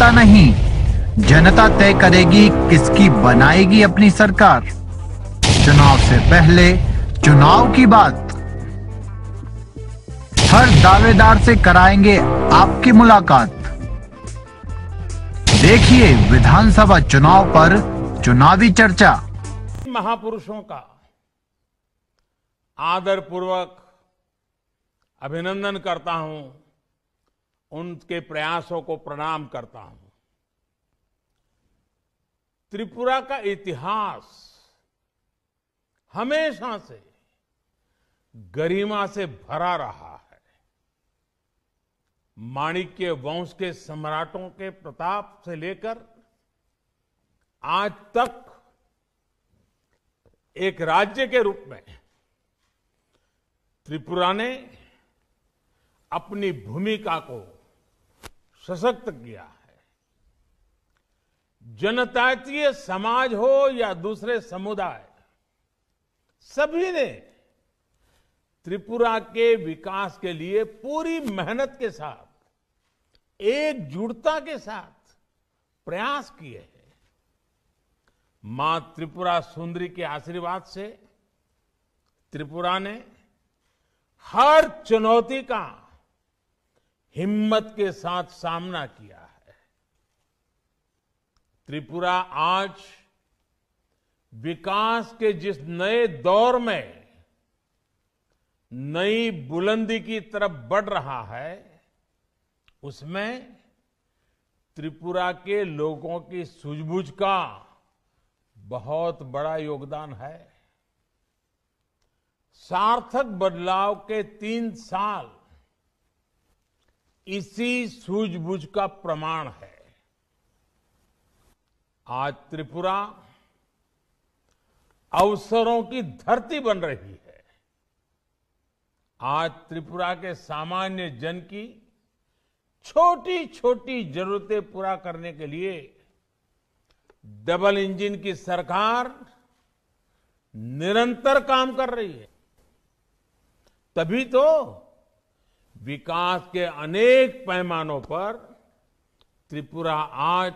जनता नहीं जनता तय करेगी किसकी बनाएगी अपनी सरकार चुनाव से पहले चुनाव की बात हर दावेदार से कराएंगे आपकी मुलाकात देखिए विधानसभा चुनाव पर चुनावी चर्चा महापुरुषों का आदर पूर्वक अभिनंदन करता हूं उनके प्रयासों को प्रणाम करता हूं त्रिपुरा का इतिहास हमेशा से गरिमा से भरा रहा है माणिक्य वंश के सम्राटों के प्रताप से लेकर आज तक एक राज्य के रूप में त्रिपुरा ने अपनी भूमिका को सशक्त किया है जनतातीय समाज हो या दूसरे समुदाय सभी ने त्रिपुरा के विकास के लिए पूरी मेहनत के साथ एकजुटता के साथ प्रयास किए हैं मां त्रिपुरा सुंदरी के आशीर्वाद से त्रिपुरा ने हर चुनौती का हिम्मत के साथ सामना किया है त्रिपुरा आज विकास के जिस नए दौर में नई बुलंदी की तरफ बढ़ रहा है उसमें त्रिपुरा के लोगों की सूझबूझ का बहुत बड़ा योगदान है सार्थक बदलाव के तीन साल इसी सूझबूझ का प्रमाण है आज त्रिपुरा अवसरों की धरती बन रही है आज त्रिपुरा के सामान्य जन की छोटी छोटी जरूरतें पूरा करने के लिए डबल इंजन की सरकार निरंतर काम कर रही है तभी तो विकास के अनेक पैमानों पर त्रिपुरा आज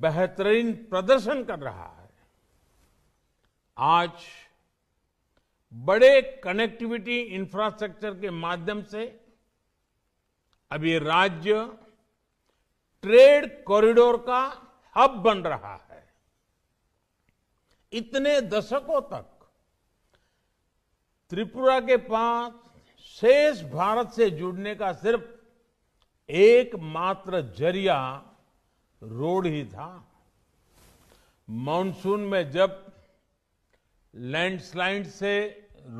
बेहतरीन प्रदर्शन कर रहा है आज बड़े कनेक्टिविटी इंफ्रास्ट्रक्चर के माध्यम से अभी राज्य ट्रेड कॉरिडोर का हब बन रहा है इतने दशकों तक त्रिपुरा के पास शेष भारत से जुड़ने का सिर्फ एकमात्र जरिया रोड ही था मानसून में जब लैंडस्लाइड से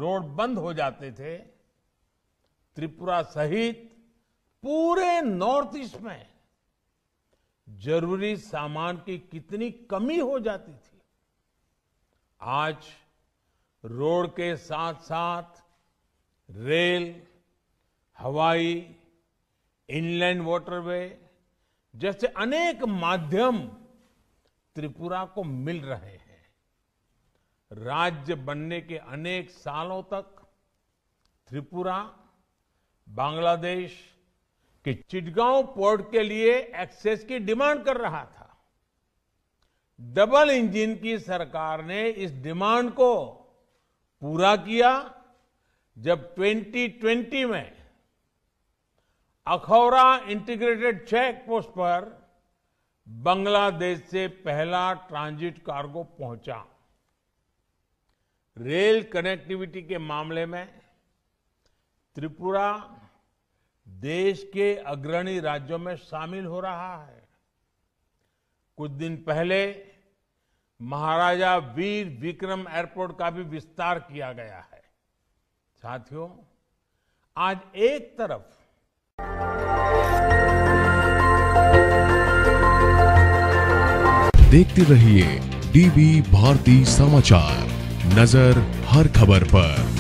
रोड बंद हो जाते थे त्रिपुरा सहित पूरे नॉर्थ ईस्ट में जरूरी सामान की कितनी कमी हो जाती थी आज रोड के साथ साथ रेल हवाई इनलैंड वाटरवे जैसे अनेक माध्यम त्रिपुरा को मिल रहे हैं राज्य बनने के अनेक सालों तक त्रिपुरा बांग्लादेश के चिटगांव पोर्ट के लिए एक्सेस की डिमांड कर रहा था डबल इंजन की सरकार ने इस डिमांड को पूरा किया जब 2020 में अखौरा इंटीग्रेटेड चेक पोस्ट पर बांग्लादेश से पहला ट्रांजिट कार्गो पहुंचा रेल कनेक्टिविटी के मामले में त्रिपुरा देश के अग्रणी राज्यों में शामिल हो रहा है कुछ दिन पहले महाराजा वीर विक्रम एयरपोर्ट का भी विस्तार किया गया है साथियों आज एक तरफ देखते रहिए डीबी भारती समाचार नजर हर खबर पर